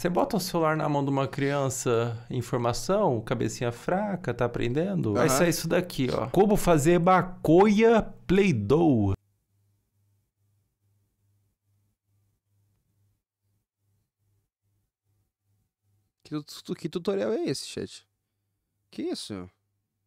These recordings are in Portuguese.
Você bota o celular na mão de uma criança, informação, cabecinha fraca, tá aprendendo? Uhum. Vai sair é isso daqui, ó. Como fazer maconha play-doh. Que, que, tutorial é esse, chat? Que isso?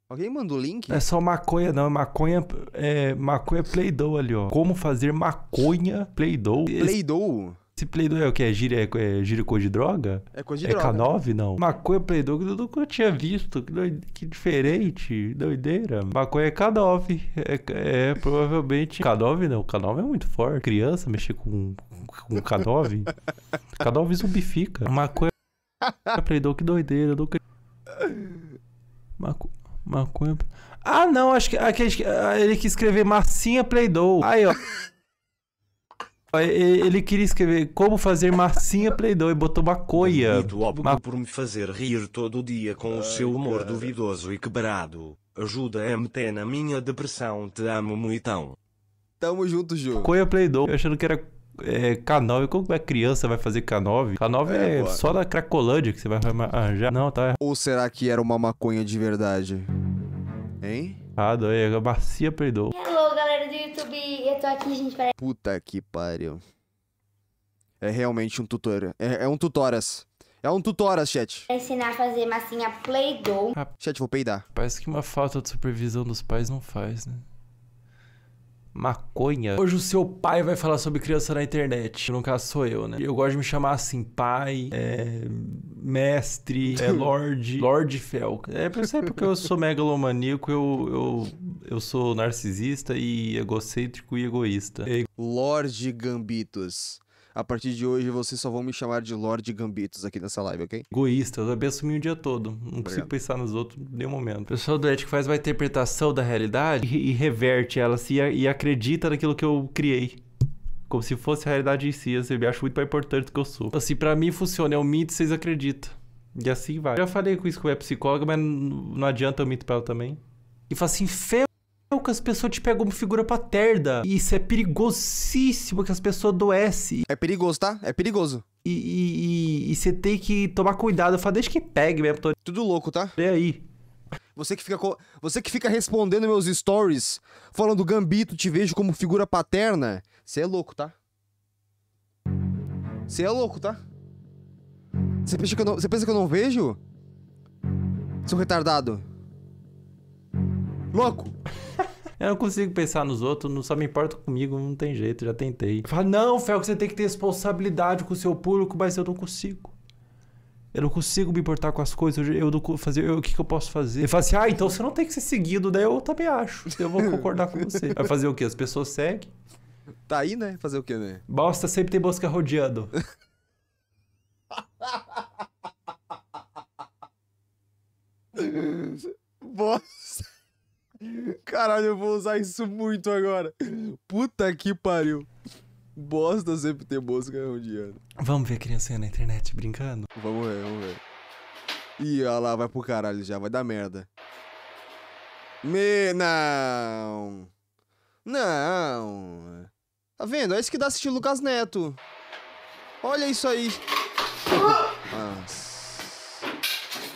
Alguém manda o link? É só maconha, não. Maconha, é maconha play-doh ali, ó. Como fazer maconha play-doh. Play-doh? Esse Play 2 é o que? É gíria, é, é gíria cor de droga? É coisa de é droga. É K9, não. Maconha é Play que eu nunca tinha visto. Que, doide... que diferente, doideira. Maconha é K9. É, é, é provavelmente... K9 não, K9 é muito forte. Criança mexer com, com K9. K9 zumbifica. Maconha Play 2, que doideira. Eu nunca... Maconha... Maconha... Ah, não, acho que, acho que ah, ele quis escrever massinha Play 2. Aí, ó... Ele queria escrever como fazer massinha Play-Doh e botou uma coia. óbvio por me fazer rir todo o dia com Ai, o seu humor cara. duvidoso e quebrado. Ajuda a meter na minha depressão. Te amo, muitão. Tamo junto, Ju. Coia Play-Doh. achando que era é, K9, como é criança vai fazer K9? K9 é, é só da Cracolândia que você vai arranjar. Não, tá. Ou será que era uma maconha de verdade? Hein? errado, aí a bacia peidou. Hello, galera do YouTube, eu tô aqui, gente, peraí. Puta que pariu. É realmente um tutor. É, é um tutoras. É um tutoras, chat. ensinar a fazer massinha Play-Doh. Ah, chat, vou peidar. Parece que uma falta de supervisão dos pais não faz, né? maconha. Hoje o seu pai vai falar sobre criança na internet. No caso sou eu, né? Eu gosto de me chamar assim, pai, é, mestre, é lorde, lorde Felca. É, é porque eu sou megalomaníaco, eu, eu, eu sou narcisista e egocêntrico e egoísta. É... Lorde Gambitos. A partir de hoje, vocês só vão me chamar de Lorde Gambitos aqui nessa live, ok? Egoísta, eu sabia assumir o dia todo. Não Obrigado. consigo pensar nos outros nenhum momento. O pessoal do Ético faz uma interpretação da realidade e, e reverte ela se, e acredita naquilo que eu criei como se fosse a realidade em si. Assim, eu acho muito mais importante do que eu sou. Assim, então, para mim funciona, é um mito, vocês acreditam. E assim vai. Eu já falei com isso com a psicóloga, mas não adianta o mito pra ela também. E fala assim, feio é que as pessoas te pegam como figura paterna. E isso é perigosíssimo que as pessoas adoecem. É perigoso, tá? É perigoso. E, e, você tem que tomar cuidado. Eu falo, deixa que pegue mesmo. Tô... Tudo louco, tá? E aí? Você que, fica co... você que fica respondendo meus stories, falando Gambito, te vejo como figura paterna. Você é louco, tá? Você é louco, tá? Você pensa que eu não, você pensa que eu não vejo? Seu retardado. Louco! Eu não consigo pensar nos outros, não só me importo comigo, não tem jeito, já tentei. Fala, não, Felco, você tem que ter responsabilidade com o seu público, mas eu não consigo. Eu não consigo me importar com as coisas, eu não fazer, eu, o que, que eu posso fazer? Ele fala assim: ah, então você não tem que ser seguido, daí né? eu também acho. Então eu vou concordar com você. Vai fazer o quê? As pessoas seguem. Tá aí, né? Fazer o quê, né? Bosta sempre tem mosca rodeando. Bosta. Caralho, eu vou usar isso muito agora. Puta que pariu. Bosta sempre ter bolsa ganhar de ano. Vamos ver a criancinha na internet brincando? Vamos ver, vamos ver. Ih, olha lá, vai pro caralho já, vai dar merda. Me... Não. Não. Tá vendo? É isso que dá assistir Lucas Neto. Olha isso aí. Nossa.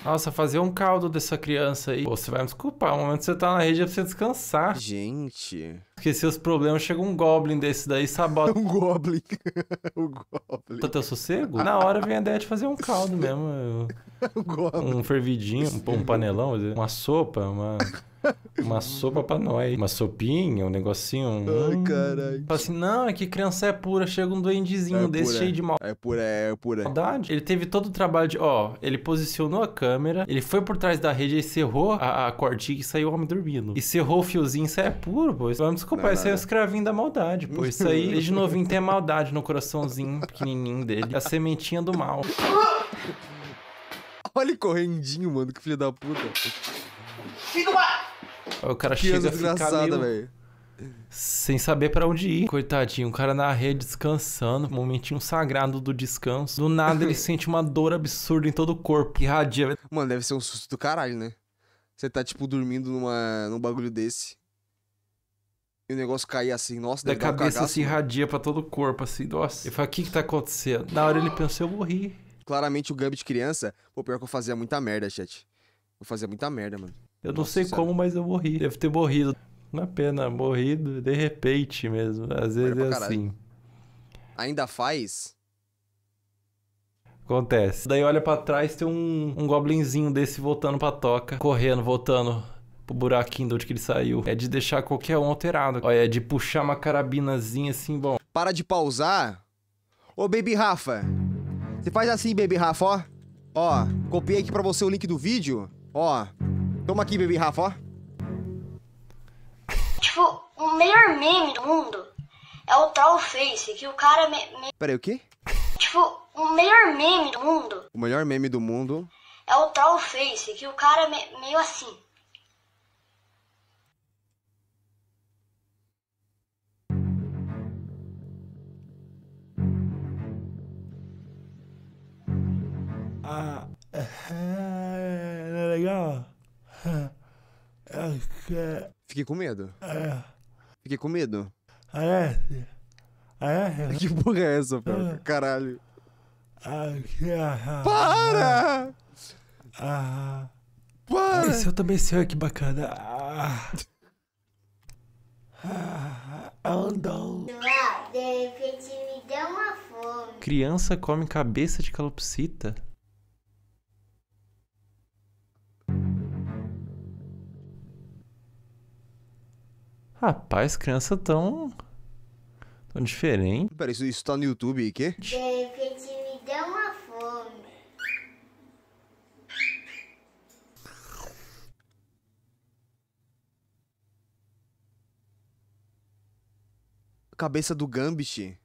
Nossa, fazer um caldo dessa criança aí. Pô, você vai me desculpar. O momento que você tá na rede é pra você descansar. Gente. Esqueci os problemas, chega um goblin desse daí e sabota. um goblin. o goblin. Tô teu sossego? na hora vem a ideia de fazer um caldo mesmo. Eu... um fervidinho, um, um panelão, uma sopa, uma. Uma sopa pra nós. Uma sopinha, um negocinho. Um... Ai, caralho. Fala assim, não, é que criança é pura. Chega um duendezinho é desse pura. cheio de mal. É pura, é pura. Maldade. Ele teve todo o trabalho de, ó, ele posicionou a câmera, ele foi por trás da rede e cerrou a, a cordinha e saiu o homem dormindo. E cerrou o fiozinho, isso aí é puro, pô. Vamos desculpar, isso aí é o escravinho da maldade, pô. Isso aí, desde novinho, tem a maldade no coraçãozinho pequenininho dele. A sementinha do mal. Olha ele correndinho, mano, que filho da puta. Filho O cara que chega a velho. Sem saber para onde ir. Coitadinho, o cara na rede descansando, momentinho sagrado do descanso. Do nada ele sente uma dor absurda em todo o corpo, que radia. Mano, deve ser um susto do caralho, né? Você tá, tipo, dormindo numa, num bagulho desse. E o negócio cair assim, nossa, Da cabeça um assim, cagaço, se irradia pra todo o corpo, assim, nossa. Ele fala, o que que tá acontecendo? Na hora ele pensou, eu morri claramente o Gambit criança, pô, pior que eu fazia muita merda, chat. Eu fazia muita merda, mano. Eu Nossa, não sei sério. como, mas eu morri. Deve ter morrido. Não é pena, morrido de repente mesmo. Às vezes é assim. Ainda faz? Acontece. Daí olha para trás, tem um, um goblinzinho desse voltando pra toca, correndo, voltando pro buraquinho de onde que ele saiu. É de deixar qualquer um alterado. Olha, é de puxar uma carabinazinha assim, bom. Para de pausar. Ô, Baby Rafa. Você faz assim, Baby Rafa, ó. Ó, copiei aqui pra você o link do vídeo. Ó, toma aqui, Baby Rafa, ó. Tipo, o melhor meme do mundo é o Troll Face, que o cara... Me, me... Peraí, o quê? Tipo, o melhor meme do mundo... O melhor meme do mundo... É o Troll Face, que o cara me, meio assim... Ah, é, não é legal? É, é Fiquei com medo. É. Fiquei com medo. Parece. Ah, é. Ah, que porra é essa, pô? Ah. Caralho. Para! Ah. Para! Esse eu também sei, que bacana. Ah. Andam. Ah, de repente me deu uma fome. Criança come cabeça de calopsita? Rapaz, criança tão. tão diferente. Peraí, isso, isso tá no YouTube, quê? David, me deu uma fome. Cabeça do Gambit.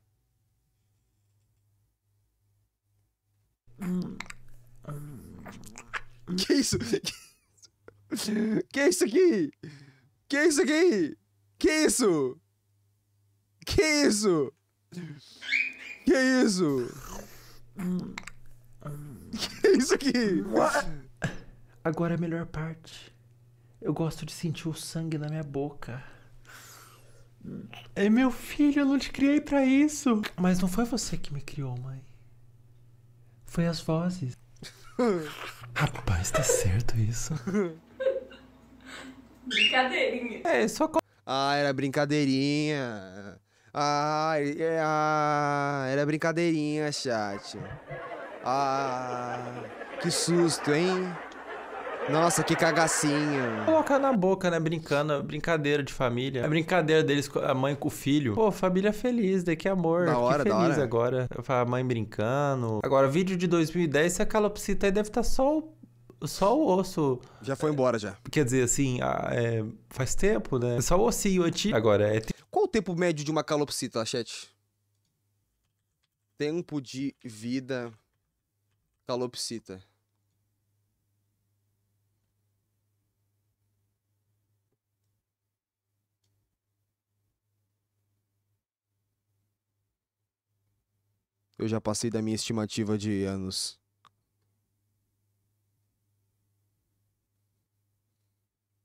Que isso? Que isso aqui? Que isso aqui? Que isso? Que isso? Que isso? Que isso aqui? Agora a melhor parte. Eu gosto de sentir o sangue na minha boca. É meu filho, eu não te criei para isso. Mas não foi você que me criou, mãe. Foi as vozes. Rapaz, tá certo isso. Brincadeirinha. É, só ah, era brincadeirinha. Ah, é, ah era brincadeirinha, chat. Ah, que susto, hein? Nossa, que cagacinho. Colocar na boca, né? Brincando, brincadeira de família. É brincadeira deles, a mãe com o filho. Pô, família feliz, daqui né? amor. Da hora, feliz da hora. agora. A mãe brincando. Agora, vídeo de 2010, se é aquela calopsita aí deve estar tá só o só o osso. Já foi embora, já. Quer dizer, assim, ah, é, faz tempo, né? Só o ossinho antigo. Agora, é. Qual o tempo médio de uma calopsita, chat? Tempo de vida calopsita. Eu já passei da minha estimativa de anos.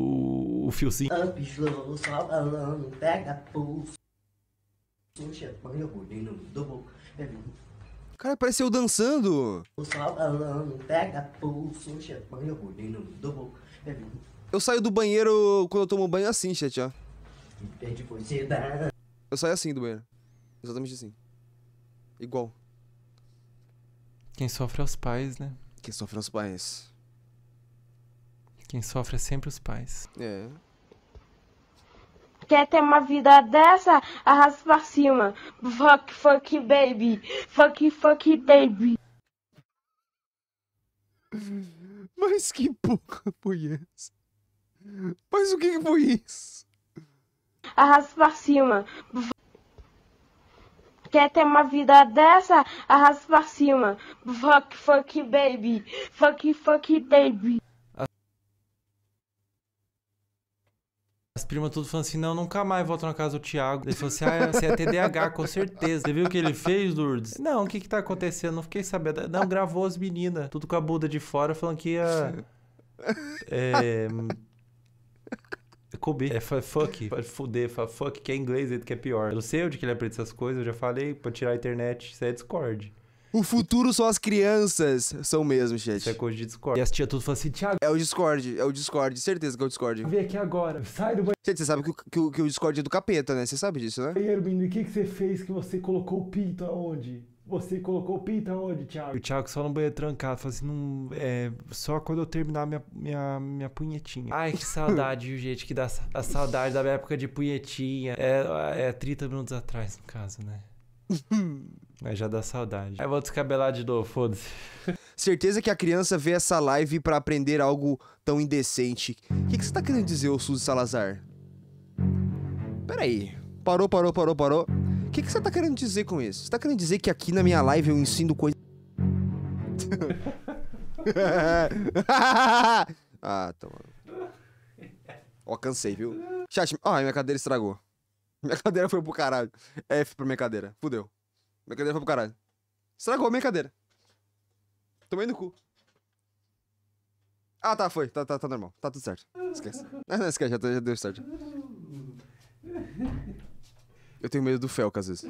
o, o fiozinho. Cara, parece eu dançando. Oh, eu saio do banheiro quando eu tomo banho assim, chat, ó. Eu saio assim do banheiro. Exatamente assim. Igual. Quem sofre é os pais, né? Quem sofre é os pais. Quem sofre é sempre os pais. É. Quer ter uma vida dessa? Arrasta pra cima. Fuck, fuck, baby. Fuck, fuck, baby. Mas que porra foi essa? Mas o que foi isso? Arrasta pra cima. Quer ter uma vida dessa? Arrasta pra cima. Fuck, fuck, baby. Fuck, fuck, baby. primas tudo falando assim: não, nunca mais volto na casa do Thiago. Ele falou assim: ah, você é TDAH, com certeza. Você viu o que ele fez, Lourdes? Não, o que que tá acontecendo? Não fiquei sabendo. Não, gravou as meninas, tudo com a Buda de fora, falando que ia. É. Comer. É fuck, pode fuder, fuck, que é inglês, que é pior. Eu sei onde que ele aprende essas coisas, eu já falei, pra tirar a internet, isso é Discord. O futuro são as crianças. São mesmo, chat. Isso é coisa de Discord. E as tia tudo falam assim, Thiago. É o Discord, é o Discord. Certeza que é o Discord. Vem aqui agora. Sai do banheiro. Você sabe que o, que, que o Discord é do capeta, né? Você sabe disso, né? Banheiro, menino, o que, que você fez que você colocou o pinto aonde? Você colocou o pinto aonde, Thiago? O Thiago só no banheiro trancado, fazendo assim, não, é, só quando eu terminar minha, minha, minha punhetinha. Ai, que saudade, viu, gente? Que dá a saudade da minha época de punhetinha. É, é 30 é minutos atrás, no caso, né? Aí já dá saudade. Aí vou descabelar de novo, foda-se. Certeza que a criança vê essa live para aprender algo tão indecente. O que, que você tá querendo dizer, ô Suzy Salazar? Peraí. Parou, parou, parou, parou. O que, que você tá querendo dizer com isso? Você tá querendo dizer que aqui na minha live eu ensino coisa. ah, tá, mano. Ó, cansei, viu? Chat, ó, minha cadeira estragou. Minha cadeira foi pro caralho. F pra minha cadeira. Fudeu. Minha cadeira foi pro caralho. Estragou minha cadeira. Tomei no cu. Ah, tá, foi. Tá, tá, tá normal. Tá tudo certo. Esquece. Não, não esquece, já, já deu certo. Eu tenho medo do Felca às vezes.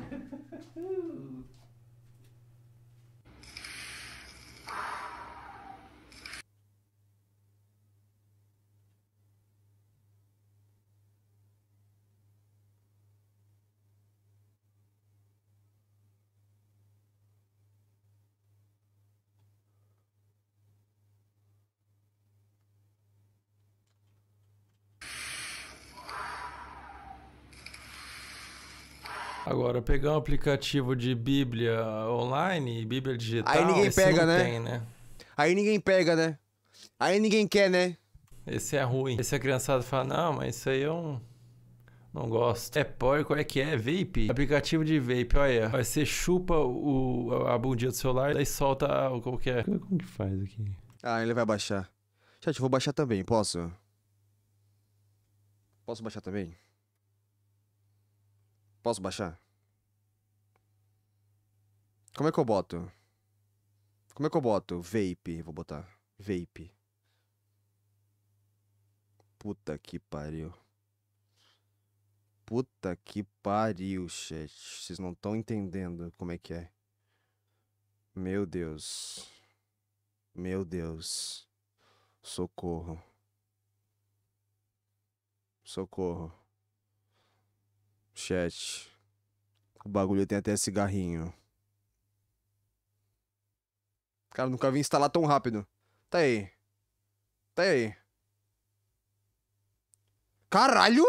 pegar um aplicativo de Bíblia online Bíblia digital. Aí ninguém pega, né? Tem, né? Aí ninguém pega, né? Aí ninguém quer, né? Esse é ruim. Esse a é criançada fala, não, mas isso aí eu não, não gosto. É porco, qual é que é? Vape? Aplicativo de vape, olha. Vai ser chupa o, a bundinha do celular, daí solta o que é. Como que faz aqui? Ah, ele vai baixar. Chat, eu vou baixar também, posso? Posso baixar também? Posso baixar? Como é que eu boto? Como é que eu boto? Vape, vou botar. Vape. Puta que pariu. Puta que pariu, chat. Vocês não estão entendendo como é que é. Meu Deus. Meu Deus. Socorro. Socorro. Chat. O bagulho tem até cigarrinho. Cara, nunca vi instalar tão rápido. Tá aí. Tá aí. Caralho!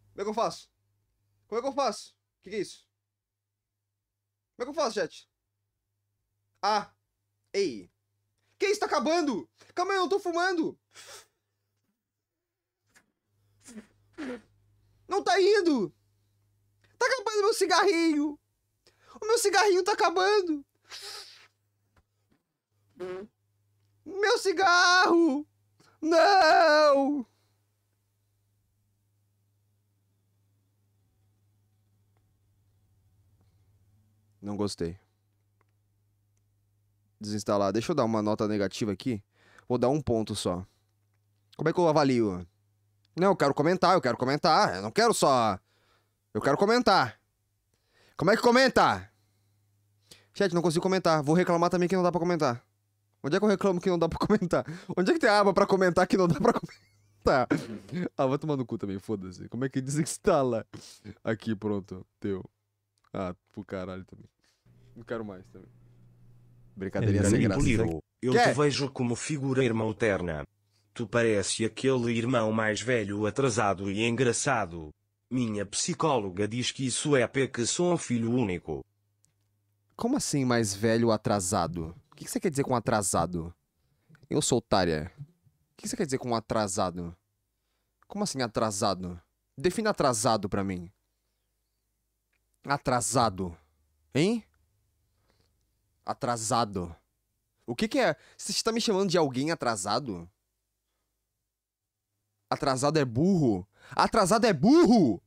Como é que eu faço? Como é que eu faço? O que, que é isso? Como é que eu faço, chat? Ah. Ei. Que isso? Tá acabando! Calma aí, eu não tô fumando! Não tá indo! Tá acabando meu cigarrinho! O meu cigarrinho tá acabando! Meu cigarro! Não! Não gostei. Desinstalar. Deixa eu dar uma nota negativa aqui. Vou dar um ponto só. Como é que eu avalio? Não, eu quero comentar, eu quero comentar. Eu não quero só. Eu quero comentar. Como é que comenta? Chat, não consigo comentar. Vou reclamar também que não dá pra comentar. Onde é que eu reclamo que não dá pra comentar? Onde é que tem aba pra comentar que não dá pra comentar? ah, vai tomar no cu também, foda-se. Como é que desinstala? Aqui, pronto. Teu. Ah, pro caralho também. Não quero mais também. Brincadeira é sem graça. Liro, eu que? te vejo como figura irmã eterna. Tu parece aquele irmão mais velho atrasado e engraçado. Minha psicóloga diz que isso é porque sou um filho único. Como assim mais velho atrasado? O que você quer dizer com atrasado? Eu sou otária. O que você quer dizer com atrasado? Como assim atrasado? Defina atrasado pra mim. Atrasado. Hein? Atrasado. O que que é? Você está me chamando de alguém atrasado? Atrasado é burro? Atrasado é burro!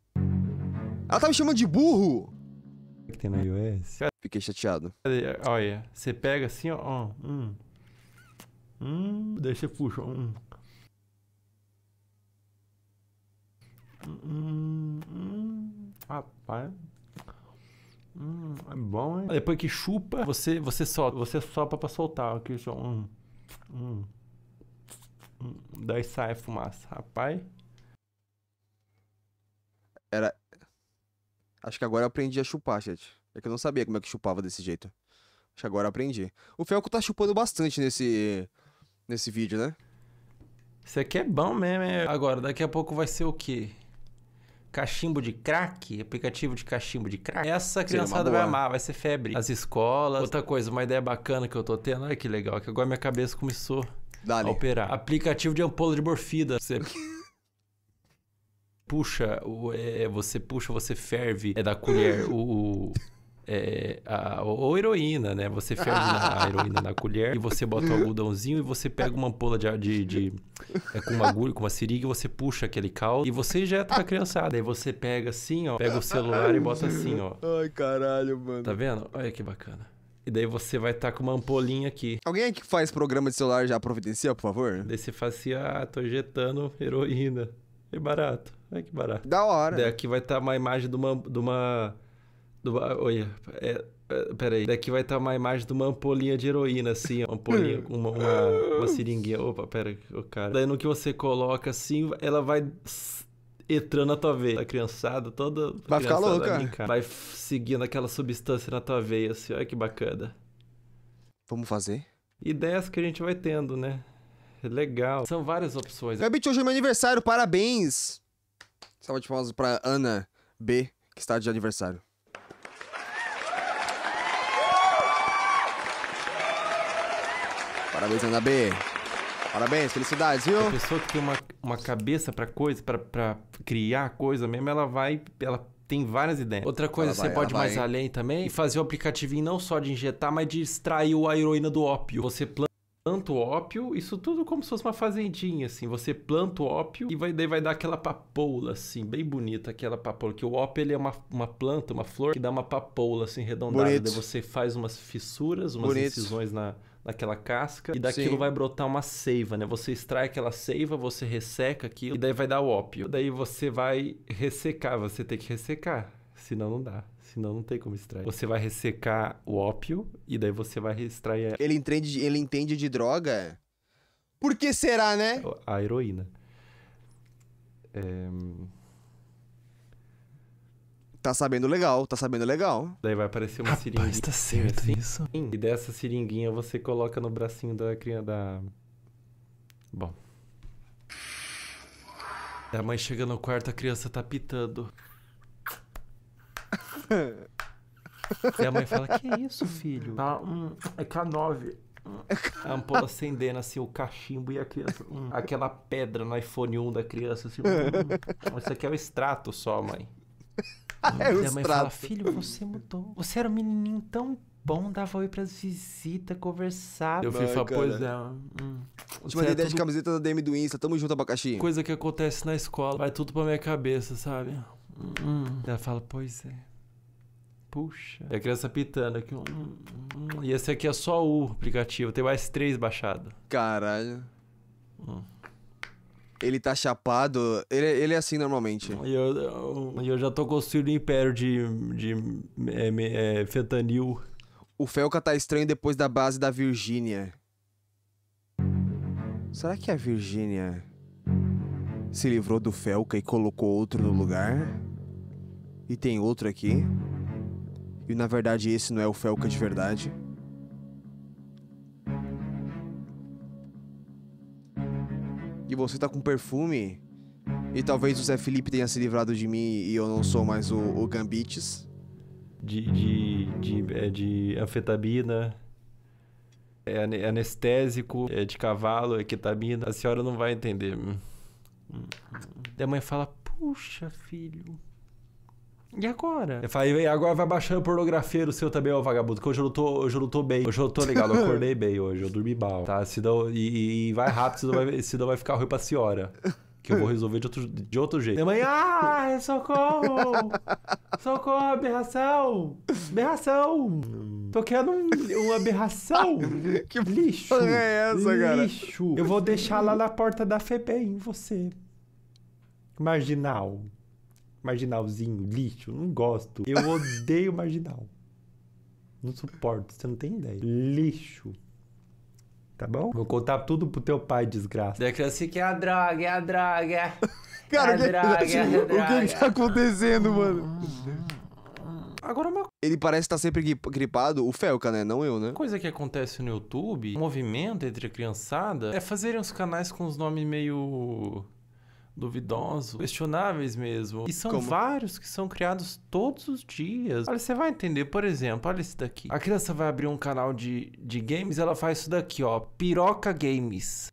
Ela tá me chamando de burro! que tem no iOS. Fiquei chateado. Olha, você pega assim, ó. hum. Hum, Deixa eu puxar. Hum. hum, hum, hum. Rapaz. Hum, é bom, hein? Depois que chupa, você, você solta. Você sopra pra soltar. Aqui, só é um. Hum. hum. Daí sai a fumaça. Rapaz. Era. Acho que agora eu aprendi a chupar, chat. É que eu não sabia como é que chupava desse jeito. Acho que agora eu aprendi. O Felco tá chupando bastante nesse. nesse vídeo, né? Isso aqui é bom mesmo, é. Agora, daqui a pouco vai ser o quê? cachimbo de crack, aplicativo de cachimbo de crack. Essa criançada vai amar, vai ser febre. As escolas. Outra coisa, uma ideia bacana que eu tô tendo, olha que legal, que agora minha cabeça começou Dale. a operar. Aplicativo de ampola de morfida. Você puxa, é, você puxa, você ferve, é da colher, o é, a, ou heroína, né? Você ferve a heroína na colher e você bota o algodãozinho e você pega uma ampola de, de, de é, com uma agulha, com uma seringa e você puxa aquele caldo e você injeta pra criançada. Aí você pega assim, ó, pega o celular e bota assim, ó. Ai, caralho, mano. Tá vendo? Olha que bacana. E daí você vai estar tá com uma ampolinha aqui. Alguém que faz programa de celular já providencia, por favor? Daí você faz assim, ah, tô injetando heroína. É barato. É que barato. Da hora. Daí aqui vai estar tá uma imagem de uma... De uma do, olha, é, é, peraí. Daqui vai estar tá uma imagem de uma ampolinha de heroína, assim, uma ampolinha, uma, uma, uma seringuinha. Opa, pera, o cara. Daí no que você coloca, assim, ela vai entrando na tua veia. A criançada toda. Vai ficar louca. vai seguindo aquela substância na tua veia, assim, olha que bacana. Vamos fazer? Ideias que a gente vai tendo, né? Legal. São várias opções. Gabi, hoje é meu aniversário, parabéns! Salve de palmas pra Ana B, que está de aniversário. Parabéns, Ana B. Parabéns, felicidades, viu? A pessoa que tem uma, uma cabeça para coisa, para criar coisa mesmo, ela vai. Ela tem várias ideias. Outra coisa, ela você vai, pode mais vai. além também e fazer o aplicativo não só de injetar, mas de extrair a heroína do ópio. Você planta o ópio, isso tudo como se fosse uma fazendinha, assim. Você planta o ópio e vai, daí vai dar aquela papoula, assim, bem bonita aquela papoula. Que o ópio ele é uma, uma planta, uma flor que dá uma papoula, assim, redondada. Daí você faz umas fissuras, umas Bonito. incisões na, daquela casca e daquilo Sim. vai brotar uma seiva, né? Você extrai aquela seiva, você resseca aquilo e daí vai dar o ópio. Daí você vai ressecar, você tem que ressecar. Senão não dá. Senão não tem como extrair. Você vai ressecar o ópio e daí você vai extrair. A... Ele entende, ele entende de droga? Por que será, né? A heroína. É... Tá sabendo legal, tá sabendo legal. Daí vai aparecer uma Rapaz, tá seringuinha. tá certo assim, isso? E dessa seringuinha você coloca no bracinho da criança da. Bom. A mãe chega no quarto, a criança tá pitando. e a mãe fala: Que é isso, filho? Tá, hum, é K9. A ampola acendendo assim o cachimbo e a criança. Hum, aquela pedra no iPhone 1 da criança assim. Hum, hum. isso aqui é o extrato só, mãe. Ah, é minha mãe fala, filho, você mudou. Você era um menininho tão bom, dava oi pras visitas, conversava. Eu fui falar, pois é. Hum. Te mandei 10 tudo... camisetas da DM do Insta, tamo junto, abacaxi. Coisa que acontece na escola, vai tudo pra minha cabeça, sabe? Hum. hum. Ela fala, pois é. Puxa. E é a criança pitando aqui. Hum, hum, hum. E esse aqui é só o aplicativo, tem mais três baixados. Caralho. Hum ele tá chapado. Ele, ele é assim normalmente. E eu, eu, eu, já tô construindo o império de, de é, é, fentanil. O Felca tá estranho depois da base da Virgínia. Será que a Virgínia se livrou do Felca e colocou outro no lugar? E tem outro aqui? E na verdade esse não é o Felca de verdade? e você tá com perfume. E talvez o Zé Felipe tenha se livrado de mim e eu não sou mais o, o Gambites. De, de, de, é de anfetamina, é, é anestésico, é de cavalo, é ketamina. A senhora não vai entender. E hum, hum, hum. a mãe fala: Puxa, filho, e agora? Eu falei, agora vai baixando pornografia do seu também, ô vagabundo, que hoje eu não tô, hoje eu não tô bem. Hoje eu tô legal, eu acordei bem hoje, eu dormi mal, tá? Senão, e, e vai rápido, senão vai, senão vai ficar ruim pra senhora. Que eu vou resolver de outro, de outro jeito. Minha mãe, ah, socorro! Socorro, aberração! Aberração! Tô querendo um, uma aberração! que lixo! é essa, lixo. cara? Lixo! Eu vou deixar lá na porta da FEBEM, você. Marginal marginalzinho, lixo, não gosto. Eu odeio marginal. Não suporto, você não tem ideia. Lixo. Tá bom? Vou contar tudo pro teu pai, desgraça. Daqui que assim que é a droga, é a droga. Cara, é a que, droga, é a droga. o que, é que tá acontecendo, mano? Agora uma Ele parece estar tá sempre gripado, o Felca, né? Não eu, né? Coisa que acontece no YouTube, movimento entre a criançada, é fazerem os canais com os nomes meio duvidosos, questionáveis mesmo. E são Como? vários que são criados todos os dias. Olha, você vai entender, por exemplo, olha esse daqui. A criança vai abrir um canal de, de games, ela faz isso daqui, ó. Piroca Games.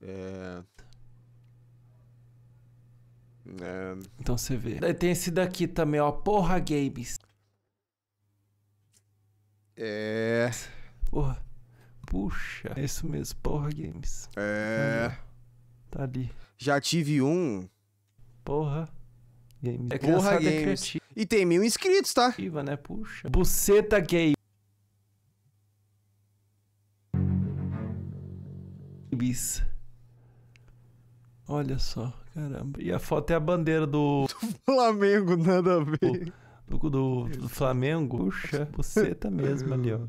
É... é... Então você vê. Daí tem esse daqui também, ó. Porra Games. É. Porra. Puxa, é isso mesmo, porra Games. É. Tá ali. Já tive um. Porra. Games. É, é Porra é Games. E tem mil inscritos, tá? Viva, né? Puxa. Buceta Gay. Games. Olha só, caramba. E a foto é a bandeira do. Do Flamengo, nada a ver. O do, do, do Flamengo. Puxa, buceta mesmo ali, ó.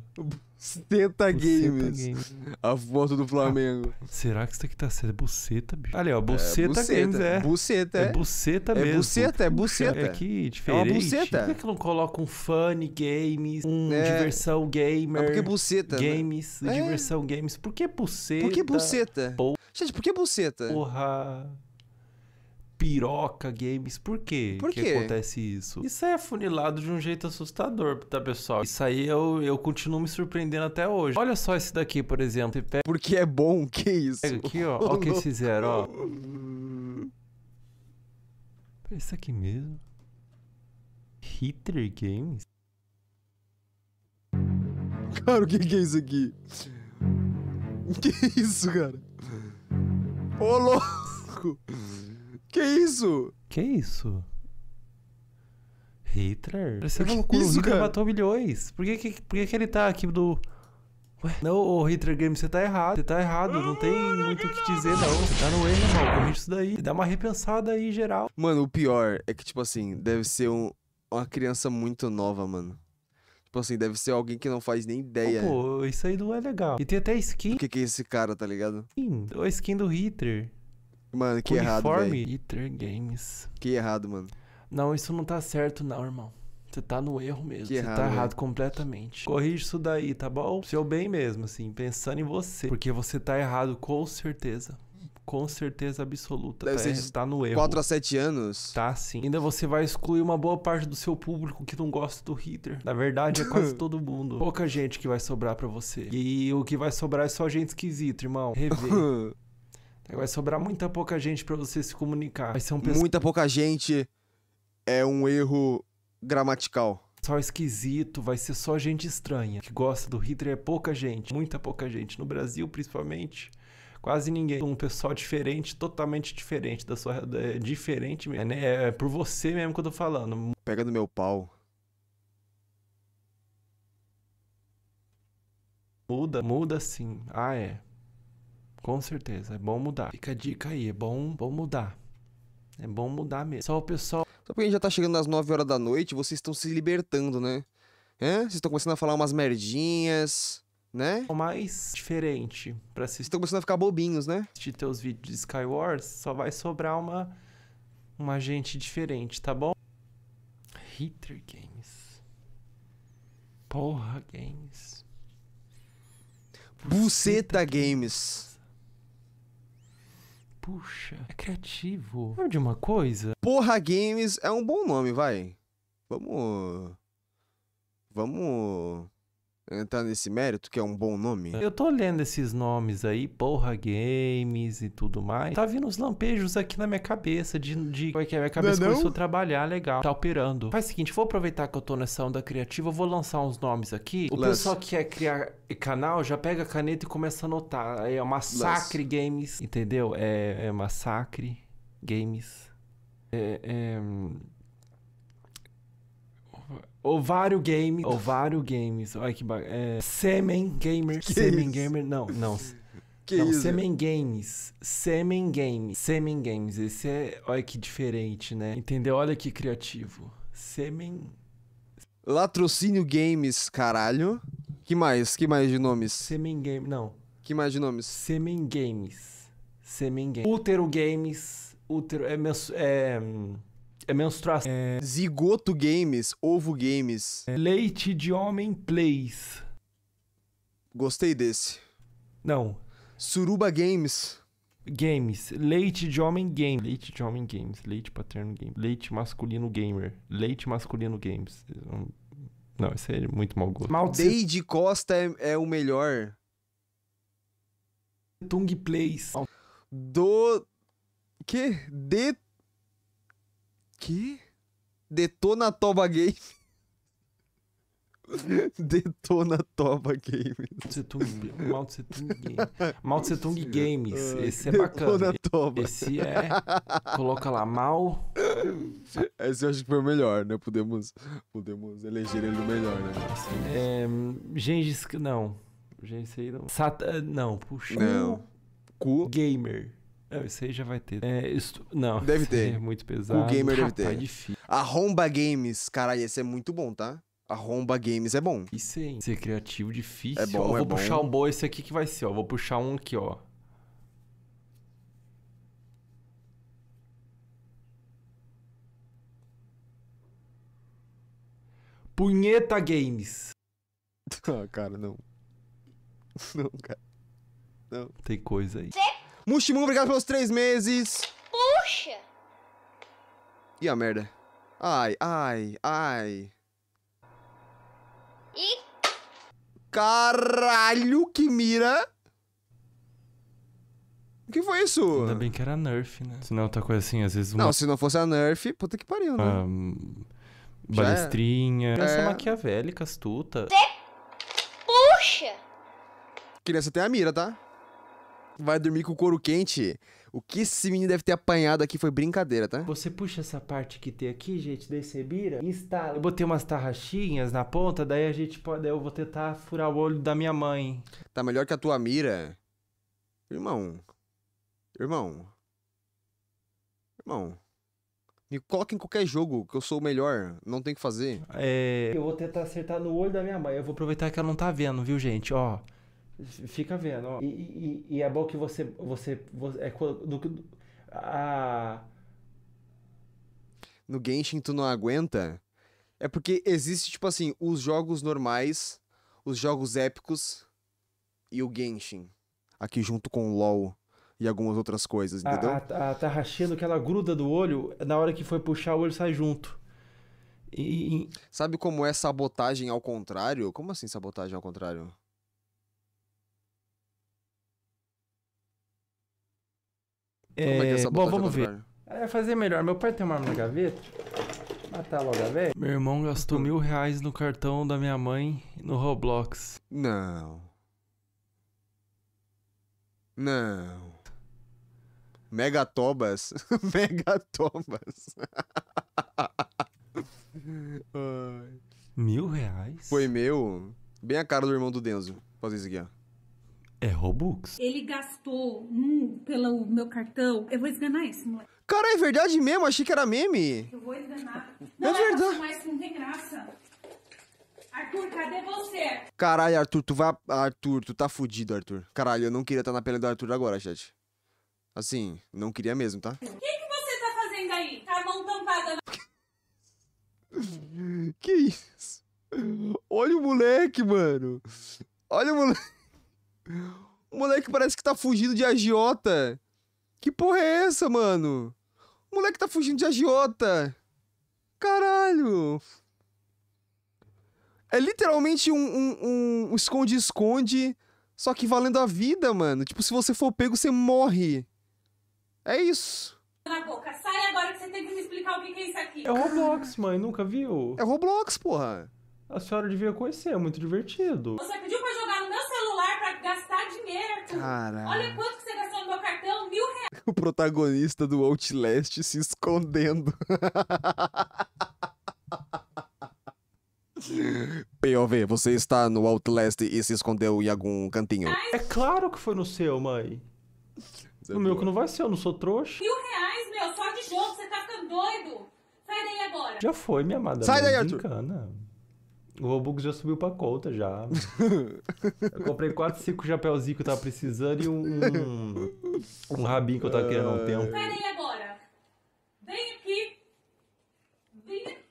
Buceta, Games. A foto do Flamengo. Ah, será que isso aqui tá sendo é buceta, bicho. Ali, ó, é buceta, é, buceta Games, é. Buceta, é. É buceta é mesmo. É buceta, é buceta. É que diferente. É uma buceta. Por que, é que não coloca um funny games, um é... diversão gamer? É porque buceta, né? Games, né? diversão games. Por que buceta? Por que buceta? Por... Gente, por que buceta? Porra... Piroca Games. Por quê? Por quê? que acontece isso? Isso aí é funilado de um jeito assustador, tá, pessoal? Isso aí eu, eu continuo me surpreendendo até hoje. Olha só esse daqui, por exemplo. Pega... Porque é bom, que é isso? Pega aqui, ó. Olha o que eles fizeram, ó. Pera, é isso aqui mesmo? Hitler Games? Cara, o que, que é isso aqui? Que é isso, cara? Ô, louco! Que isso? Que isso? Hitler? Você é loucura, isso, o Hitler cara? matou milhões. Por que, que, por que, que ele tá aqui do... Ué, não, ô Hitler Game, você tá errado. Você tá errado, não tem muito o que dizer, não. Você tá no erro, irmão. Corrige isso daí. Dá uma repensada aí, geral. Mano, o pior é que, tipo assim, deve ser um, uma criança muito nova, mano. Tipo assim, deve ser alguém que não faz nem ideia. Oh, pô, isso aí não é legal. E tem até skin. O que, que é esse cara, tá ligado? Sim, a skin do Hitler. Mano, que errado, velho. Eater Games. Que errado, mano. Não, isso não tá certo não, irmão. Você tá no erro mesmo. Você tá errado completamente. Corrige isso daí, tá bom? Seu bem mesmo, assim, pensando em você. Porque você tá errado com certeza. Com certeza absoluta. Deve tá, ser tá no erro. 4 a 7 anos? Tá sim. Ainda você vai excluir uma boa parte do seu público que não gosta do Hitler. Na verdade, é quase todo mundo. Pouca gente que vai sobrar para você. E o que vai sobrar é só gente esquisita, irmão. Rever. Então vai sobrar muita pouca gente para você se comunicar. Vai ser um pessoal... Muita pouca gente é um erro gramatical. Só esquisito, vai ser só gente estranha. Que gosta do Hitler é pouca gente, muita pouca gente. No Brasil, principalmente, quase ninguém. Um pessoal diferente, totalmente diferente da sua. É diferente mesmo. É, né? é por você mesmo que eu tô falando. Pega no meu pau. Muda, muda sim. Ah, é. Com certeza, é bom mudar. Fica a dica aí, é bom, bom mudar. É bom mudar mesmo. Só o pessoal. Só porque a gente já tá chegando às 9 horas da noite, vocês estão se libertando, né? É? Vocês estão começando a falar umas merdinhas, né? É o mais diferente para assistir. Estão começando a ficar bobinhos, né? Assistir teus vídeos de Skywars, só vai sobrar uma uma gente diferente, tá bom? Hitter Games. Porra Games. Buceta, Buceta Games. games puxa, é criativo. Sabe de uma coisa? Porra Games é um bom nome, vai. Vamos. Vamos entrar nesse mérito, que é um bom nome? Eu tô lendo esses nomes aí, Porra Games e tudo mais. Tá vindo uns lampejos aqui na minha cabeça de, de que a minha é cabeça não, não? começou a trabalhar legal, tá operando. Faz o seguinte, vou aproveitar que eu tô nessa onda criativa, vou lançar uns nomes aqui. O pessoal que quer criar canal já pega a caneta e começa a anotar. É Massacre Games, entendeu? É, é Massacre Games. é... é... Ovário Games. Ovário Games. Olha que bacana. É, Semen Gamer. Que Semen isso? Gamer. Não, não. Que não, isso? Semen Games. Semen Games. Semen Games. Esse é. Olha que diferente, né? Entendeu? Olha que criativo. Semen. Latrocínio Games, caralho. Que mais? Que mais de nomes? Semen Games. Não. Que mais de nomes? Semen Games. Semen Games. Útero Games. Útero. É. meu, é... Hum, é menstruação. É... Zigoto Games, Ovo Games. É... Leite de Homem Plays. Gostei desse. Não. Suruba Games. Games. Leite de Homem Games. Leite de Homem Games. Leite Paterno Games. Leite Masculino Gamer. Leite Masculino Games. Não, isso é muito mau gosto. de Costa é, é, o melhor. Tung Plays. Do... Que? De que? Detona Toba Game. Detona Toba Games. Mal Tse Tung, Mao Tse Games. Esse é Detona bacana. Toba. Esse é. Coloca lá, Mal. Esse eu acho que foi o melhor, né? Podemos, podemos eleger ele o melhor, né? É, Gengis. Não. Gengis aí não. Sat... Não, puxa. Não. Cu. Gamer. Não, isso aí já vai ter. É, isso, não. Deve ter. É muito pesado. O gamer Rapaz, deve ter. É difícil. Arromba Games. Caralho, esse é muito bom, tá? Arromba Games é bom. Isso aí. Ser criativo, difícil. É bom, ó, é vou bom. puxar um bom esse aqui que vai ser, ó. Vou puxar um aqui, ó. Punheta Games. Ah, cara, não. Não, cara. Não. Tem coisa aí. Mushimum, obrigado pelos três meses. Puxa! Ih, a merda. Ai, ai, ai. E... Caralho, que mira! O que foi isso? Ainda bem que era Nerf, né? Se não, tá coisa assim, às vezes uma... Não, se não fosse a Nerf, puta que pariu, né? balestrinha... É. Criança maquiavélica, astuta. Você... Puxa! Criança tem a mira, tá? Vai dormir com o couro quente. O que esse menino deve ter apanhado aqui foi brincadeira, tá? Você puxa essa parte que tem aqui, gente, você bira, e instala. Eu botei umas tarraxinhas na ponta, daí a gente pode. eu vou tentar furar o olho da minha mãe. Tá melhor que a tua mira. Irmão. Irmão. Irmão. Me coloca em qualquer jogo, que eu sou o melhor. Não tem o que fazer. É. Eu vou tentar acertar no olho da minha mãe. Eu vou aproveitar que ela não tá vendo, viu, gente? Ó. Fica vendo, ó. E, e, e é bom que você. você, você é, do, a... No Genshin tu não aguenta? É porque existe, tipo assim, os jogos normais, os jogos épicos e o Genshin. Aqui junto com o LoL e algumas outras coisas, entendeu? A, a, a Tarrachino, que ela gruda do olho, na hora que foi puxar o olho sai junto. E... Sabe como é sabotagem ao contrário? Como assim sabotagem ao contrário? é que é é, essa Bom, vamos ver. É fazer melhor. Meu pai tem uma arma na gaveta. Matar logo a velha. Meu irmão gastou mil reais no cartão da minha mãe no Roblox. Não. Não. Megatobas. Megatobas. Mil reais? Foi meu. Bem a cara do irmão do Denzo. Fazer isso aqui, ó. É Robux. Ele gastou um pelo meu cartão. Eu vou esganar esse, moleque. Cara, é verdade mesmo, achei que era meme. Eu vou esganar. É não, é verdade. Mas não tem graça. Arthur, cadê você? Caralho, Arthur, tu vai. Arthur, tu tá fudido, Arthur. Caralho, eu não queria estar na pele do Arthur agora, chat. Assim, não queria mesmo, tá? O que, que você tá fazendo aí? Tá a mão tampada na... que isso? Olha o moleque, mano. Olha o moleque. O moleque parece que tá fugindo de agiota. Que porra é essa, mano? O moleque tá fugindo de agiota. Caralho. É literalmente um, um, um esconde-esconde, só que valendo a vida, mano. Tipo, se você for pego, você morre. É isso. Na boca, sai agora que você tem que me explicar o que, é isso aqui. É Roblox, mãe, nunca viu? É Roblox, porra. A senhora devia conhecer, é muito divertido. Você pediu pra jogar gastar dinheiro, Arthur. Caraca. Olha quanto que você gastou no meu cartão, mil reais. O protagonista do Outlast se escondendo. POV, você está no Outlast e se escondeu em algum cantinho. É claro que foi no seu, mãe. Você é no é meu boa. que não vai ser, eu não sou trouxa. Mil reais, meu, só de jogo, você tá ficando doido. Sai daí agora. Já foi, minha amada. Sai daí, é Arthur. O Robux já subiu pra conta já. eu comprei 4, 5 chapéuzinhos que eu tava precisando e um. Um, um rabinho que eu tava querendo há um tempo. Pera aí agora. Vem aqui. Vem aqui.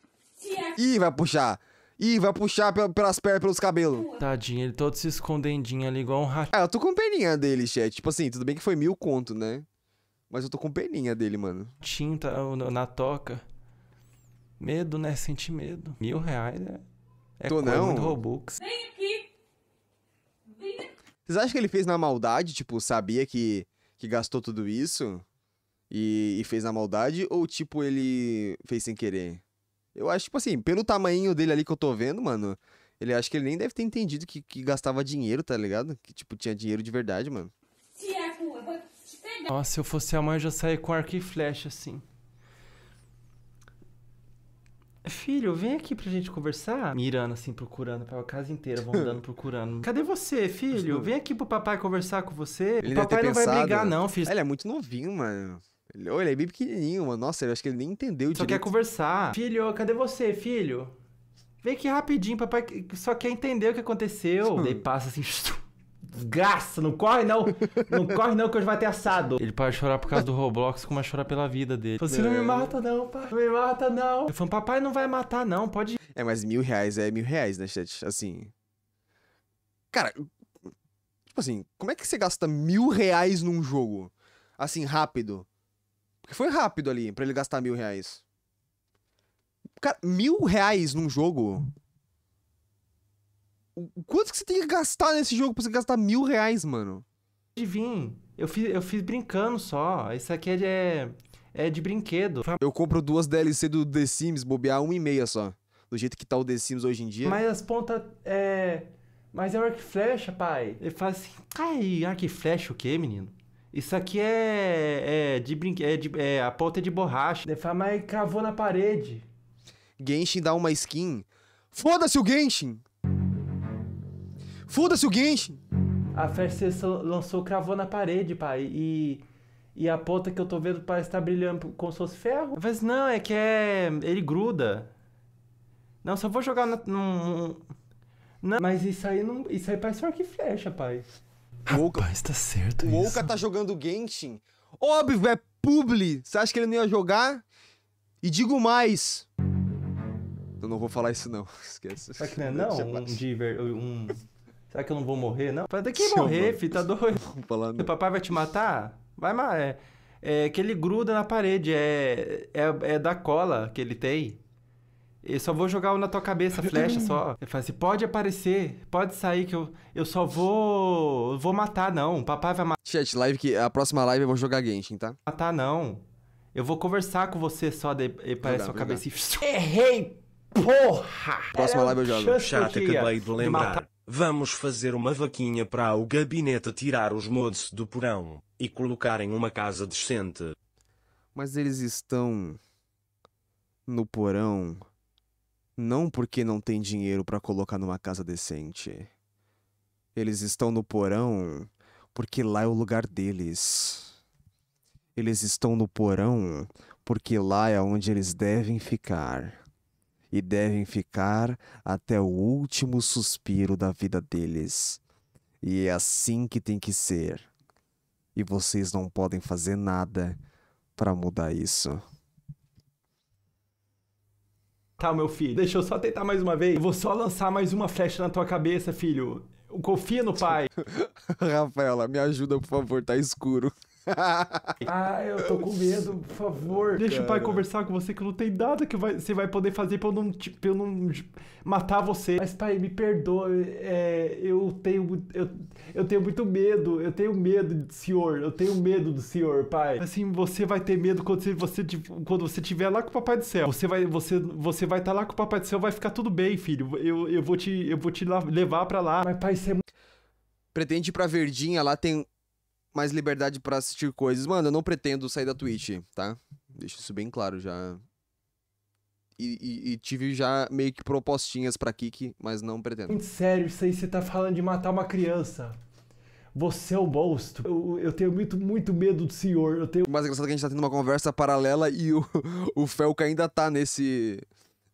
Ih, vai puxar. Ih, vai puxar pelas pernas, pelos cabelos. Tadinho, ele todo se escondendinho ali, igual um rato. Ah, eu tô com peninha dele, chat. Tipo assim, tudo bem que foi mil conto, né? Mas eu tô com peninha dele, mano. Tinta na toca. Medo, né? Sente medo. Mil reais, né? É Tô não. Robux. Vem aqui. Vem aqui. Vocês acham que ele fez na maldade? Tipo, sabia que, que gastou tudo isso? E, e, fez na maldade? Ou, tipo, ele fez sem querer? Eu acho, tipo assim, pelo tamanho dele ali que eu tô vendo, mano. Ele acho que ele nem deve ter entendido que, que gastava dinheiro, tá ligado? Que, tipo, tinha dinheiro de verdade, mano. É Nossa, se eu fosse a mãe, eu já saí com arco e flecha, assim. Filho, vem aqui pra gente conversar. Mirando, assim, procurando pra casa inteira, vão andando procurando. Cadê você, filho? Vem aqui pro papai conversar com você. Ele papai não pensado, vai brigar, não, filho. Ele é muito novinho, mano. Ele, ele é bem pequenininho, mano. Nossa, eu acho que ele nem entendeu Só direito. quer conversar. Filho, cadê você, filho? Vem aqui rapidinho, papai só quer entender o que aconteceu. Daí passa assim... Desgraça, não corre não. Não corre não que hoje vai ter assado. Ele para de chorar por causa do Roblox, como a chorar pela vida dele. Você assim, não me é. mata não, pai. Não me mata não. Eu falei, papai não vai matar não, pode É, mas mil reais é mil reais, né, chat? Assim... Cara, tipo assim, como é que você gasta mil reais num jogo? Assim, rápido. Porque foi rápido ali, para ele gastar mil reais. Cara, mil reais num jogo Quanto que você tem que gastar nesse jogo pra você gastar mil reais, mano? De vim. Eu fiz, eu fiz brincando só. Isso aqui é de, é, é de brinquedo. Eu compro duas DLC do The Sims, bobear uma e meia só. Do jeito que tá o The Sims hoje em dia. Mas as pontas. É. Mas é um arco e flecha, pai. Ele fala assim. Ai, arco e flecha o quê, menino? Isso aqui é. É de brinquedo. É, é a ponta é de borracha. Ele fala, mas cavou na parede. Genshin dá uma skin. Foda-se o Genshin! Foda-se o Genshin! A Fast lançou, cravou na parede, pai, e. E a ponta que eu tô vendo parece estar tá brilhando como se fosse ferro. Mas assim, não, é que é. Ele gruda. Não, só vou jogar na, num. Não. Mas isso aí não. Isso aí parece arco e flecha, pai. Rapaz, tá certo o Oka tá jogando Genshin. Óbvio, é publi. Você acha que ele não ia jogar? E digo mais. Eu não vou falar isso não, esquece. Só que não é não, um, diver, um Será que eu não vou morrer? Não. Pra que Seu morrer, mano. filho? Tá doido? Né? Papai vai te matar? Vai matar. É, é, que ele gruda na parede. É, é, é da cola que ele tem. Eu só vou jogar na tua cabeça flecha só. Ele fala assim: pode aparecer, pode sair, que eu, eu só vou. Vou matar, não. O papai vai matar. Chat, live que a próxima live eu vou jogar Genshin, tá? Matar, não. Eu vou conversar com você só, de, e parece sua cabeça e. Errei! Porra! Próxima live eu jogo. Chato que eu lembrar. Vamos fazer uma vaquinha para o gabinete tirar os mods do porão e colocarem uma casa decente. Mas eles estão no porão não porque não tem dinheiro para colocar numa casa decente. Eles estão no porão porque lá é o lugar deles. Eles estão no porão porque lá é onde eles devem ficar e devem ficar até o último suspiro da vida deles. E é assim que tem que ser. E vocês não podem fazer nada para mudar isso. Tá, meu filho, deixa eu só tentar mais uma vez. Eu vou só lançar mais uma flecha na tua cabeça, filho. Confia no pai. Rafaela, me ajuda, por favor, tá escuro. ah, eu tô com medo, por favor. Deixa cara. o pai conversar com você que não tem nada que vai, você vai poder fazer pra eu não, eu não matar você. Mas pai, me perdoa, é, eu, tenho, eu, eu tenho muito medo, eu tenho medo do senhor, eu tenho medo do senhor, pai. Assim, você vai ter medo quando você, você, quando você tiver lá com o papai do céu. Você vai você, você vai estar tá lá com o papai do céu, vai ficar tudo bem, filho. Eu, eu vou te, eu vou te levar pra lá. Mas pai, você é muito... Pretende ir pra Verdinha, lá tem mais liberdade para assistir coisas. Mano, eu não pretendo sair da Twitch, tá? Deixa isso bem claro já. E, e, e tive já meio que propostinhas pra Kiki, mas não pretendo. Muito sério, isso aí você tá falando de matar uma criança. Você é o monstro. Eu, eu, tenho muito, muito medo do senhor. Eu tenho... O mais engraçado é que a gente tá tendo uma conversa paralela e o, o Felca ainda tá nesse,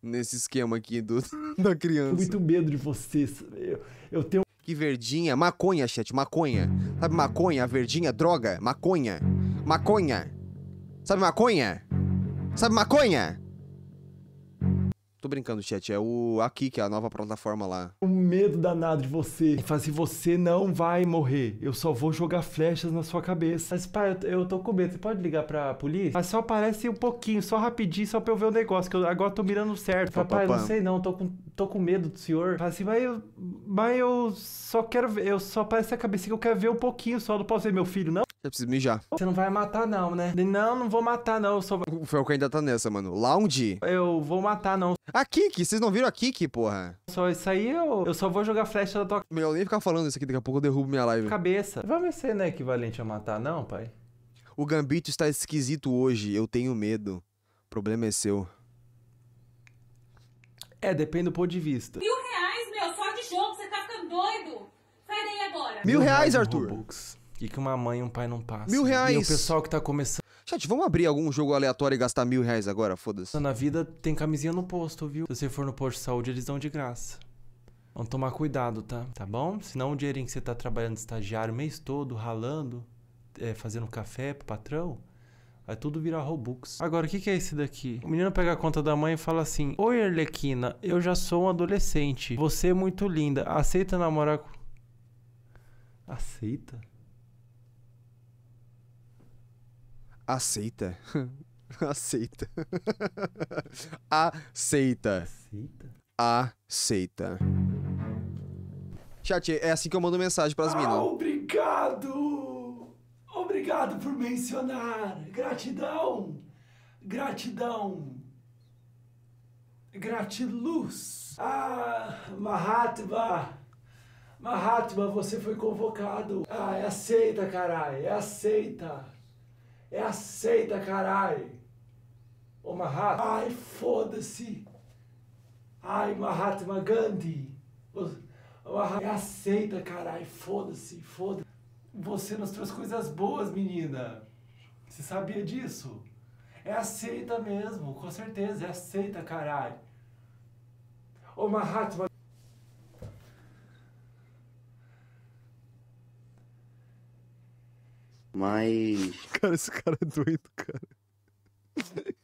nesse esquema aqui do, da criança. Muito medo de vocês. Eu, eu tenho que verdinha, maconha, chat, maconha. Sabe maconha, verdinha, droga, maconha. Maconha. Sabe maconha? Sabe maconha? Tô brincando, chat. É o aqui, que é a nova plataforma lá. O medo danado de você. É fazer assim, você não vai morrer. Eu só vou jogar flechas na sua cabeça. Mas, pai, eu, tô com medo. Você pode ligar pra polícia? Mas só aparece um pouquinho, só rapidinho, só pra eu ver o negócio. Que eu agora tô mirando certo. Papai, não sei não, tô com, tô com medo do senhor. Fala assim, mas eu. Mas eu só quero ver. Eu só aparece a cabecinha que eu quero ver um pouquinho só. Não posso ver meu filho, não? Já preciso mijar. Você não vai matar, não, né? Não, não vou matar, não. Eu sou... O Felco ainda tá nessa, mano. Lounge? Eu vou matar, não. A ah, Kiki, vocês não viram a Kiki, porra? Só isso aí eu, eu só vou jogar flecha da tua. Melhor nem ficar falando isso aqui, daqui a pouco eu derrubo minha live. Cabeça. Vamos ser, é, né, equivalente a matar, não, pai? O Gambito está esquisito hoje, eu tenho medo. O problema é seu. É, depende do ponto de vista. Mil reais, meu, só de jogo, você tá ficando doido. Sai daí agora. Mil reais, Arthur. Robux. E que uma mãe e um pai não passam. Mil reais! E o pessoal que tá começando. Chat, vamos abrir algum jogo aleatório e gastar mil reais agora? Foda-se. Na vida tem camisinha no posto, viu? Se você for no posto de saúde, eles dão de graça. Vamos tomar cuidado, tá? Tá bom? Senão o dinheirinho que você tá trabalhando estagiário o mês todo, ralando, é, fazendo café pro patrão, Vai tudo virar Robux. Agora, o que, que, é esse daqui? O menino pega a conta da mãe e fala assim: Oi, Erlequina, eu já sou um adolescente. Você é muito linda. Aceita namorar com. Aceita? Aceita. Aceita. Aceita. Aceita. Aceita. Chat, é assim que eu mando mensagem pras ah, minas. Obrigado! Obrigado por mencionar. Gratidão. Gratidão. Gratiluz. Ah, Mahatma. Mahatma, você foi convocado. Ah, é aceita, caralho. É aceita. É aceita, caralho. Ô Mahatma. Ai, foda-se. Ai, Mahatma Gandhi. É aceita, caralho. Foda-se, foda-se. Você nos trouxe coisas boas, menina. Você sabia disso? É aceita mesmo, com certeza. É aceita, caralho. Ô Mahatma Mas. Cara, esse cara é doido, cara.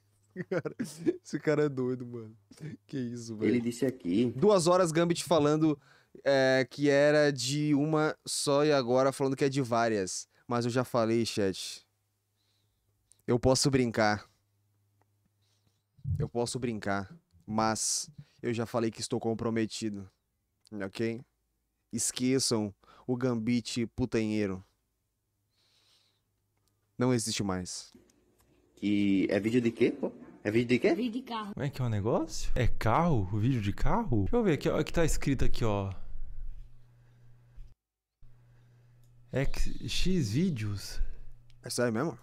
Cara, esse cara é doido, mano. Que isso, velho. Ele disse aqui. Duas horas Gambit falando é, que era de uma só e agora falando que é de várias. Mas eu já falei, chat. Eu posso brincar. Eu posso brincar. Mas eu já falei que estou comprometido. Ok? Esqueçam o Gambit putanheiro não existe mais. E é vídeo de quê, pô? É vídeo de quê? Vídeo de carro. Como é que é o um negócio? É carro? vídeo de carro? Deixa eu ver aqui, O que tá escrito aqui, ó. X vídeos. É sério mesmo?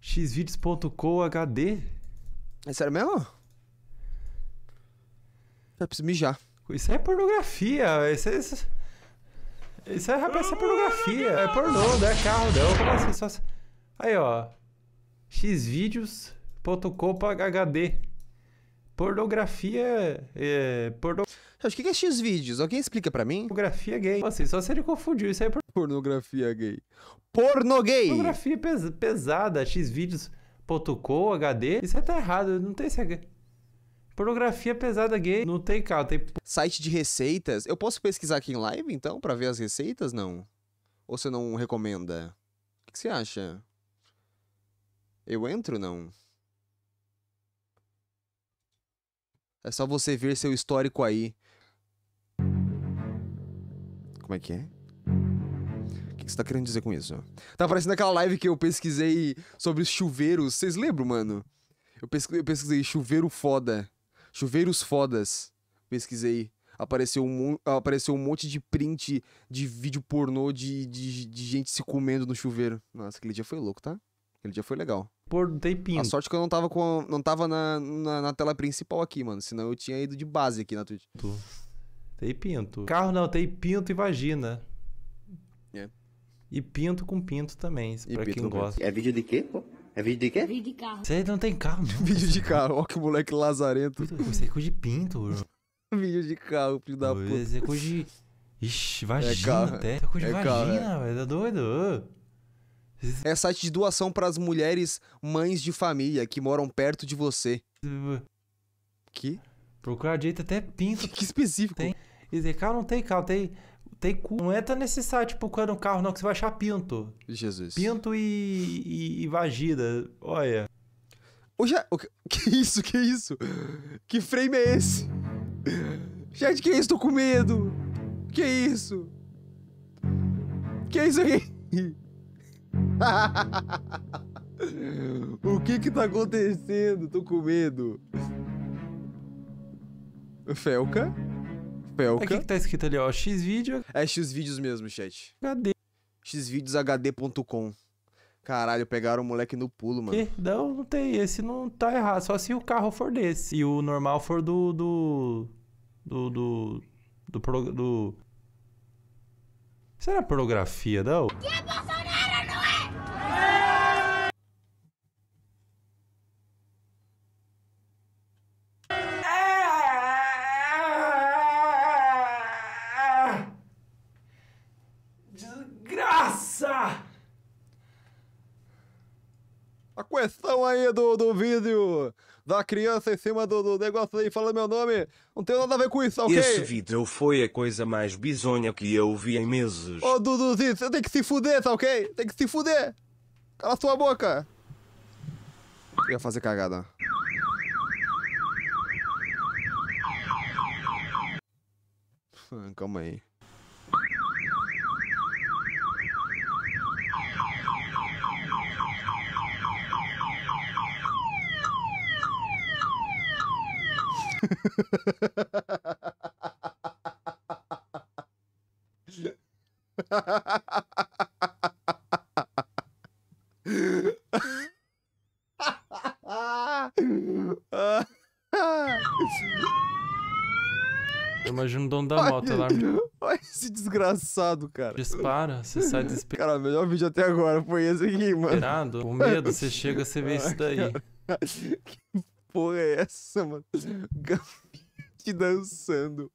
xvideos.com HD. É sério mesmo? Eu preciso mijar. Isso é pornografia. Isso é... Isso é, rapaz, isso é ah, pornografia. É pornô, não é carro, não. Como assim? Só... Aí, ó. xvideos.com.hd Pornografia. É, porno... Acho que é X-Vídeos. Alguém explica para mim? Pornografia gay. Assim, só se ele confundiu. Isso aí é por... pornografia gay. Porno gay! Pornografia pes pesada. Xvideos.com.hd. Isso aí tá errado. Não tem esse. Pornografia pesada gay no Takeout. Tem... Site de receitas. Eu posso pesquisar aqui em live, então, para ver as receitas? Não. Ou você não recomenda? O que, que você acha? Eu entro não? É só você ver seu histórico aí. Como é que é? O que você tá querendo dizer com isso? Tá parecendo aquela live que eu pesquisei sobre os chuveiros. Vocês lembram, mano? Eu pesquisei chuveiro foda. Chuveiros fodas. Pesquisei. Apareceu um, apareceu um monte de print de vídeo pornô de, de, de gente se comendo no chuveiro. Nossa, aquele dia foi louco, tá? Aquele dia foi legal. Por tempinho. A sorte que eu não tava, com a, não tava na, na, na, tela principal aqui, mano. Senão eu tinha ido de base aqui na Twitch. Tu. Tem pinto. Carro não, tem pinto e vagina. É. E pinto com pinto também, e pra quem gosta. É vídeo de quê, pô? É vídeo de quê? Vídeo de carro. Você não tem carro, não. Vídeo de carro. Ó que moleque lazarento. Você é de pinto, bro. vídeo de carro, filho da puta. Você é de... Ixi, vagina é carro. até. Você é coisa de é vagina, é é é. velho. Tá doido? É site de doação para as mulheres mães de família que moram perto de você. Que? Procurar direito até pinto. Que, específico. Tem. E carro não tem carro, tem tem cu. Não entra nesse site, tipo, quando um carro, não, que você vai achar pinto. Jesus. Pinto e, e, e vagida. Olha. Hoje é... Que isso? Que isso? Que frame é esse? Gente, que isso? Tô com medo. Que isso? Que isso aqui? o que que tá acontecendo? Tô com medo. Felca? Pelca. O que, que tá escrito ali, ó? Xvideo. É Xvideos mesmo, chat. HD. Xvideoshd.com. Caralho, pegaram o moleque no pulo, mano. Que? Não, não tem. Esse não tá errado. Só se o carro for desse. E o normal for do. Do. Do. Do. Do. do... Será pornografia, não? Que é Bolsonaro? aí do, do vídeo da criança em cima do, do negócio aí falando meu nome. Não tem nada a ver com isso, ok? Esse vídeo foi a coisa mais bizonha que eu vi em meses. Ô, oh, Duduzinho, você tem que se fuder, tá ok? Tem que se fuder. Cala sua boca. Eu ia fazer cagada. Hum, calma aí. Eu imagino o dono da moto lá. Olha esse desgraçado, cara. Dispara, você sai desesperado. Cara, o melhor vídeo até agora foi esse aqui, mano. Desesperado, com medo, você chega, você vê ah, isso daí. Cara. Que essa, mano? Gambit dançando.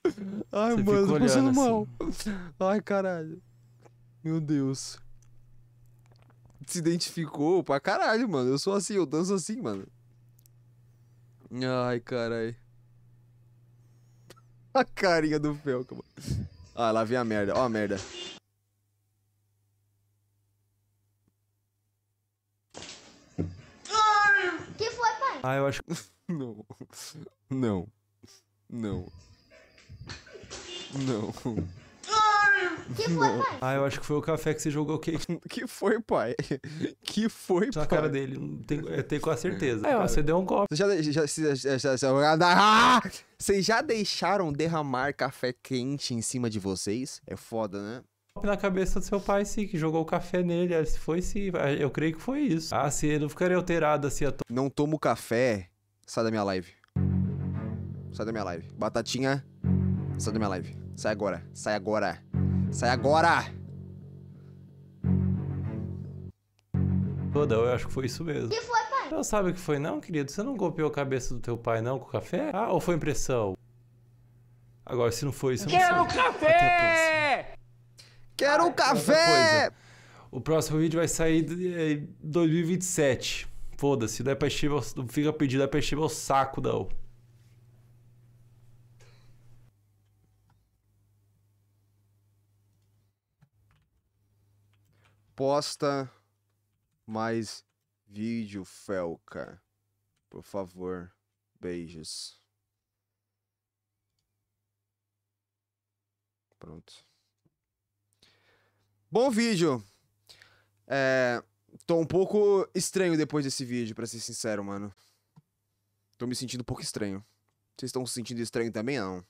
Ai, Você mano, tô passando assim. mal. Assim. Ai, caralho. Meu Deus. Se identificou pra caralho, mano. Eu sou assim, eu danço assim, mano. Ai, caralho. A carinha do Felca, mano. Ah, lá vem a merda. Ó a merda. ai, ah, que foi, pai? Ah, eu acho que... Não. Não. Não. Não. Que foi, pai? Ah, eu acho que foi o café que você jogou o cake. Que foi, pai? Que foi, Só pai? a cara dele. não Tem, eu tenho quase certeza. É, ah, você deu um golpe. você já, já, já, já, já, Ah! Vocês já deixaram derramar café quente em cima de vocês? É foda, né? Na cabeça do seu pai, sim, que jogou o café nele. Se foi sim, eu creio que foi isso. Ah, se ele não ficaria alterado assim à toa. Não tomo café sai da minha live. Sai da minha live. Batatinha, sai da minha live. Sai agora, sai agora, sai agora! Toda, eu acho que foi isso mesmo. Que foi, pai? Não sabe o que foi não, querido? Você não golpeou a cabeça do teu pai não com o café? Ah, ou foi impressão? Agora, se não foi isso, eu Quero não sei. café! Quero ah, café! O próximo vídeo vai sair em é, 2027. Foda-se, dá pra não fica pedindo, não é pra saco, não. Posta mais vídeo, Felca. Por favor. Beijos. Pronto. Bom vídeo. É, Tô um pouco estranho depois desse vídeo, pra ser sincero, mano. Tô me sentindo um pouco estranho. Vocês estão se sentindo estranho também, não?